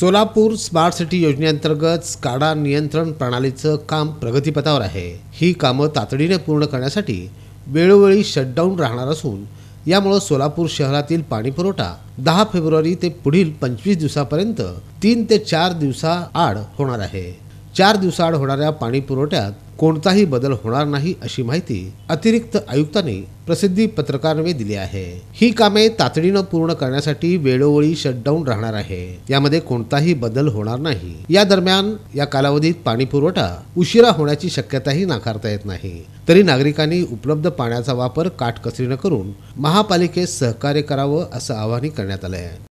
Solapur smart city योजनेअंतर्गत SCADA नियंत्रण प्रणालीचं काम प्रगतीपथावर आहे ही कामं तातडीने पूर्ण करण्यासाठी वेळोवेळी शटडाऊन राहणार असून यामुळं सोलापूर शहरातील पाणीपुरवठा दहा फेब्रुवारी ते पुढील पंचवीस दिवसापर्यंत तीन ते चार दिवसाआड होणार आहे चार दिवसाआड होणाऱ्या पाणीपुरवठ्यात कोणताही बदल होणार नाही अशी माहिती अतिरिक्त आयुक्तांनी प्रसिद्धी पत्रकारांवे दिली आहे ही कामे तातडीनं पूर्ण करण्यासाठी वेळोवेळी शटडाऊन राहणार आहे यामध्ये कोणताही बदल होणार नाही या दरम्यान या कालावधीत पाणी पुरवठा उशिरा होण्याची शक्यताही नाकारता येत नाही तरी नागरिकांनी उपलब्ध पाण्याचा वापर काटकसरीनं करून महापालिकेत सहकार्य करावं असं आवाहन करण्यात आलंय आहे